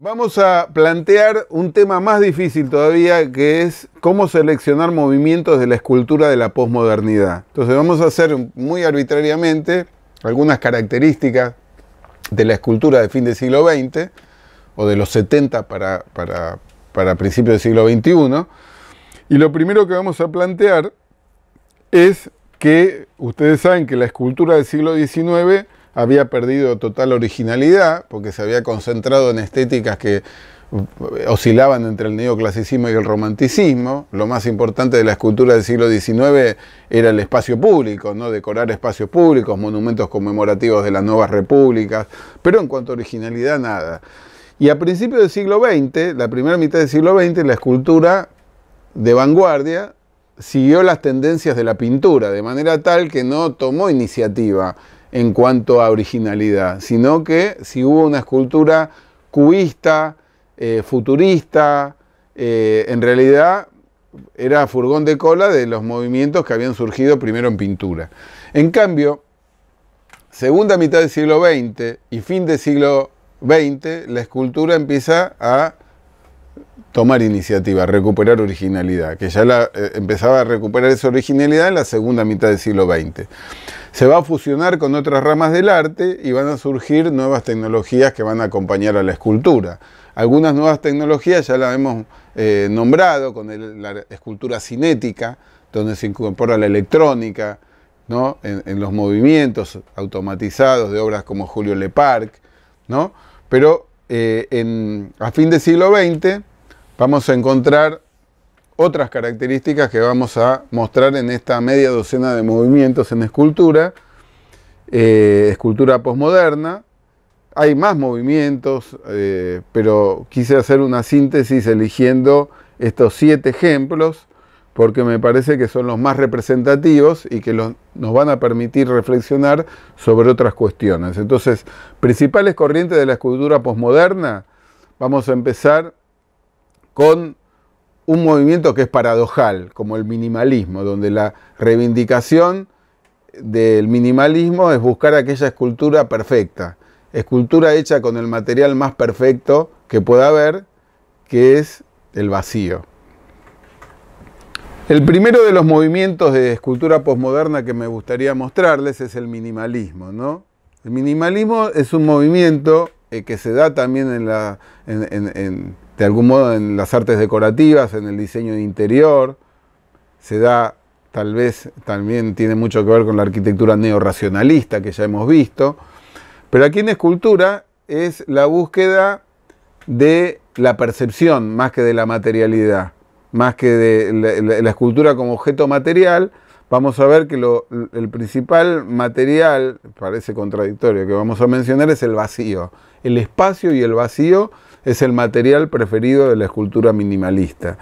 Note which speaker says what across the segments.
Speaker 1: Vamos a plantear un tema más difícil todavía, que es cómo seleccionar movimientos de la escultura de la posmodernidad. Entonces vamos a hacer muy arbitrariamente algunas características de la escultura de fin del siglo XX, o de los 70 para, para principios del siglo XXI. Y lo primero que vamos a plantear es que ustedes saben que la escultura del siglo XIX había perdido total originalidad, porque se había concentrado en estéticas que eh, oscilaban entre el neoclasicismo y el romanticismo. Lo más importante de la escultura del siglo XIX era el espacio público, ¿no? decorar espacios públicos, monumentos conmemorativos de las nuevas repúblicas, pero en cuanto a originalidad nada. Y a principios del siglo XX, la primera mitad del siglo XX, la escultura de vanguardia siguió las tendencias de la pintura, de manera tal que no tomó iniciativa en cuanto a originalidad, sino que si hubo una escultura cubista, eh, futurista, eh, en realidad era furgón de cola de los movimientos que habían surgido primero en pintura. En cambio, segunda mitad del siglo XX y fin del siglo XX, la escultura empieza a tomar iniciativa, a recuperar originalidad, que ya la, eh, empezaba a recuperar esa originalidad en la segunda mitad del siglo XX se va a fusionar con otras ramas del arte y van a surgir nuevas tecnologías que van a acompañar a la escultura. Algunas nuevas tecnologías ya las hemos eh, nombrado con la escultura cinética, donde se incorpora la electrónica ¿no? en, los movimientos automatizados de obras como Julio Leparc, ¿no? pero eh, a fin del siglo XX vamos a encontrar otras características que vamos a mostrar en esta media docena de movimientos en escultura, eh, escultura posmoderna. Hay más movimientos, eh, pero quise hacer una síntesis eligiendo estos siete ejemplos porque me parece que son los más representativos y que nos van a permitir reflexionar sobre otras cuestiones. Entonces, principales corrientes de la escultura posmoderna, vamos a empezar con un movimiento que es paradojal, como el minimalismo, donde la reivindicación del minimalismo es buscar aquella escultura perfecta, escultura hecha con el material más perfecto que pueda haber, que es el vacío. El primero de los movimientos de escultura posmoderna que me gustaría mostrarles es el minimalismo. ¿no? El minimalismo es un movimiento eh, que se da también en, la, de algún modo en las artes decorativas, en el diseño de interior, se da tal vez también tiene mucho que ver con la arquitectura neorracionalista que ya hemos visto, pero aquí en escultura es la búsqueda de la percepción más que de la materialidad, más que de la, escultura como objeto material, vamos a ver que el principal material, parece contradictorio, que vamos a mencionar es el vacío, el espacio y el vacío es el material preferido de la escultura minimalista.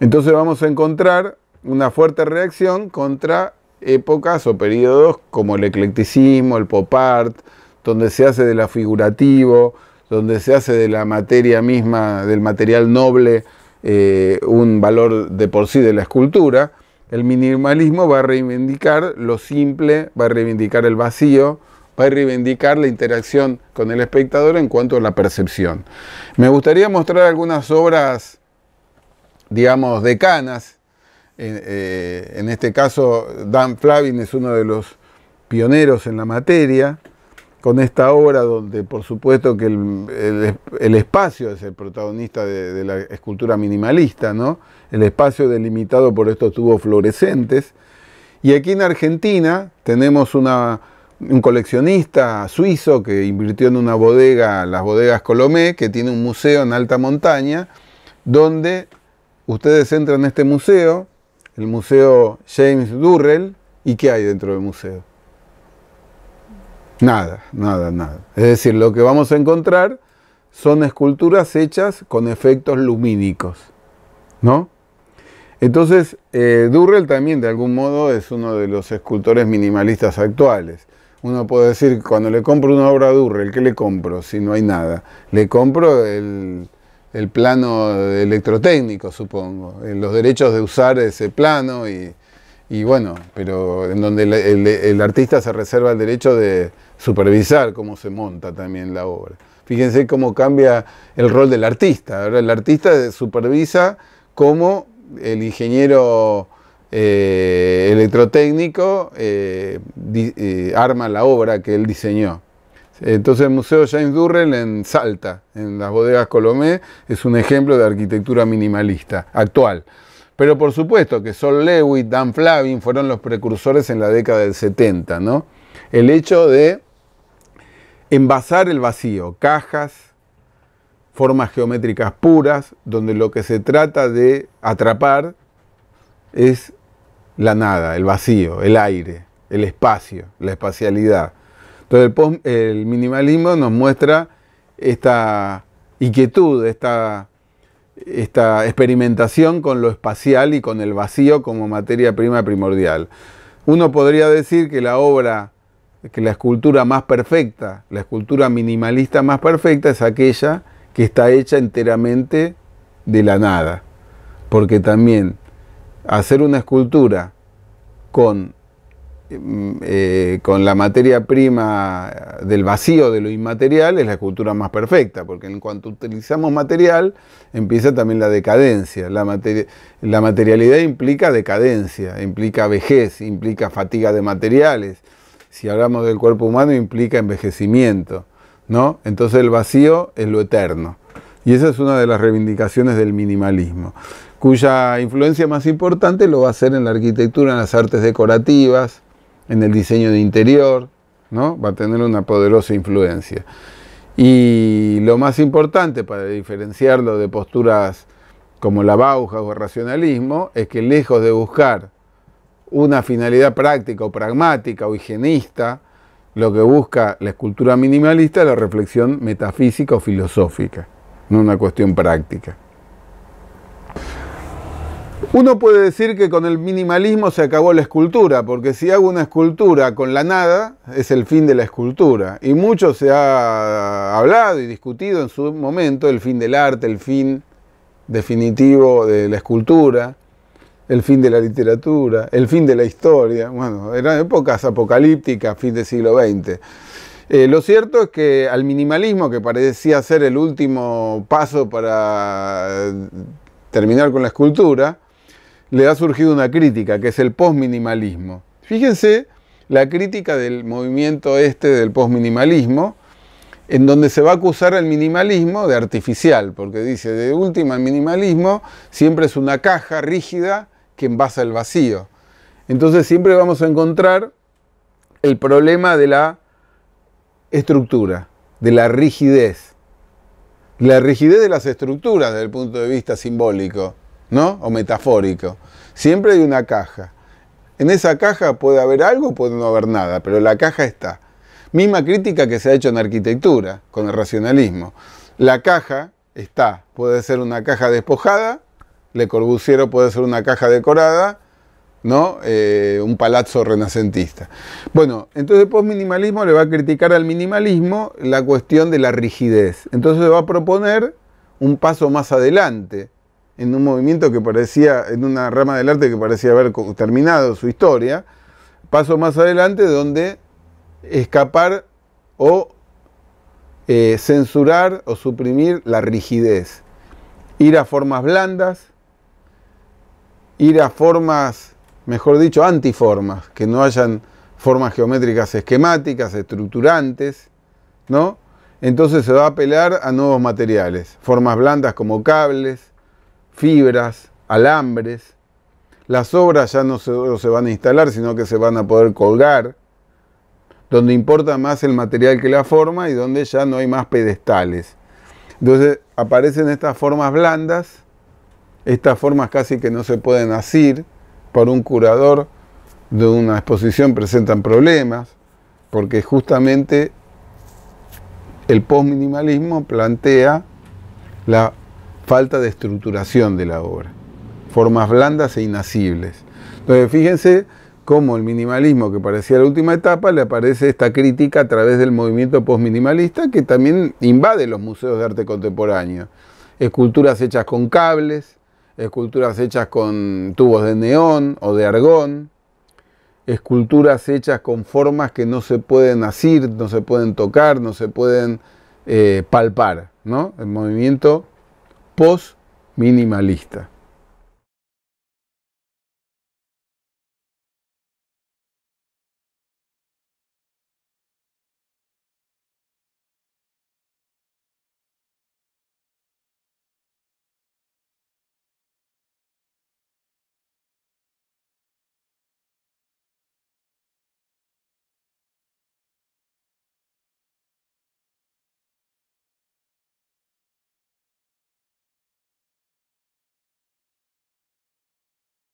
Speaker 1: Entonces vamos a encontrar una fuerte reacción contra épocas o periodos como el eclecticismo, el pop art, donde se hace de la figurativo, donde se hace de la materia misma, del material noble, eh, un valor de por sí de la escultura. El minimalismo va a reivindicar lo simple, va a reivindicar el vacío, va a reivindicar la interacción con el espectador en cuanto a la percepción. Me gustaría mostrar algunas obras, digamos, decanas. En, eh, en este caso, Dan Flavin es uno de los pioneros en la materia, con esta obra donde por supuesto que el, espacio es el protagonista de, de, la escultura minimalista, ¿no? El espacio delimitado por estos tubos fluorescentes. Y aquí en Argentina tenemos una un coleccionista suizo que invirtió en una bodega, las bodegas Colomé, que tiene un museo en alta montaña, donde ustedes entran en este museo, el museo James Durrell, ¿y qué hay dentro del museo? Nada, nada, nada. Es decir, lo que vamos a encontrar son esculturas hechas con efectos lumínicos, ¿no? Entonces, eh, Durrell también de algún modo es uno de los escultores minimalistas actuales. Uno puede decir, cuando le compro una obra dura, el ¿qué le compro si no hay nada? Le compro el, plano electrotécnico, supongo, eh, los derechos de usar ese plano y, bueno, pero en donde el, artista se reserva el derecho de supervisar cómo se monta también la obra. Fíjense cómo cambia el rol del artista. Ahora el artista supervisa cómo el ingeniero eh, electrotécnico eh, eh, arma la obra que él diseñó. Entonces el Museo James Durrell en Salta, en las bodegas Colomé, es un ejemplo de arquitectura minimalista actual. Pero por supuesto que Sol Lewitt, Dan Flavin fueron los precursores en la década del 70, ¿no? El hecho de envasar el vacío, cajas, formas geométricas puras, donde lo que se trata de atrapar es la nada, el vacío, el aire, el espacio, la espacialidad. Entonces el, minimalismo nos muestra esta inquietud, esta, esta experimentación con lo espacial y con el vacío como materia prima primordial. Uno podría decir que la obra, que la escultura más perfecta, la escultura minimalista más perfecta es aquella que está hecha enteramente de la nada, porque también hacer una escultura con, mm, eh, con la materia prima del vacío de lo inmaterial es la escultura más perfecta, porque en cuanto utilizamos material empieza también la decadencia. La, la materialidad implica decadencia, implica vejez, implica fatiga de materiales. Si hablamos del cuerpo humano implica envejecimiento, ¿no? Entonces el vacío es lo eterno. Y esa es una de las reivindicaciones del minimalismo cuya influencia más importante lo va a hacer en la arquitectura, en las artes decorativas, en el diseño de interior, ¿no? va a tener una poderosa influencia. Y lo más importante para diferenciarlo de posturas como la Bauhaus o el racionalismo es que lejos de buscar una finalidad práctica o pragmática o higienista, lo que busca la escultura minimalista es la reflexión metafísica o filosófica, no una cuestión práctica. Uno puede decir que con el minimalismo se acabó la escultura, porque si hago una escultura con la nada, es el fin de la escultura. Y mucho se ha hablado y discutido en su momento el fin del arte, el fin definitivo de la escultura, el fin de la literatura, el fin de la historia. Bueno, eran épocas apocalípticas, fin del siglo XX. Eh, lo cierto es que al minimalismo, que parecía ser el último paso para terminar con la escultura, le ha surgido una crítica, que es el postminimalismo. Fíjense la crítica del movimiento este del postminimalismo, en donde se va a acusar al minimalismo de artificial, porque dice, de última, el minimalismo siempre es una caja rígida que envasa el vacío. Entonces siempre vamos a encontrar el problema de la estructura, de la rigidez, la rigidez de las estructuras desde el punto de vista simbólico. O metafórico. Siempre hay una caja. En esa caja puede haber algo, puede no haber nada, pero la caja está. Misma crítica que se ha hecho en arquitectura, con el racionalismo. La caja está, puede ser una caja despojada, Le Corbusier puede ser una caja decorada, ¿no? Eh, un palazzo renacentista. Bueno, entonces el postminimalismo le va a criticar al minimalismo la cuestión de la rigidez. Entonces va a proponer un paso más adelante, en un movimiento que parecía, en una rama del arte que parecía haber terminado su historia, paso más adelante donde escapar o eh, censurar o suprimir la rigidez, ir a formas blandas, ir a formas, mejor dicho, antiformas, que no hayan formas geométricas esquemáticas, estructurantes, ¿no? Entonces se va a apelar a nuevos materiales, formas blandas como cables, fibras, alambres. Las obras ya no solo se van a instalar, sino que se van a poder colgar, donde importa más el material que la forma y donde ya no hay más pedestales. Entonces aparecen estas formas blandas, estas formas casi que no se pueden asir por un curador de una exposición presentan problemas, porque justamente el postminimalismo plantea la falta de estructuración de la obra, formas blandas e inacibles. Entonces, fíjense cómo el minimalismo, que parecía la última etapa, le aparece esta crítica a través del movimiento postminimalista que también invade los museos de arte contemporáneo. Esculturas hechas con cables, esculturas hechas con tubos de neón o de argón, esculturas hechas con formas que no se pueden asir, no se pueden tocar, no se pueden eh, palpar. ¿no? El movimiento post-minimalista.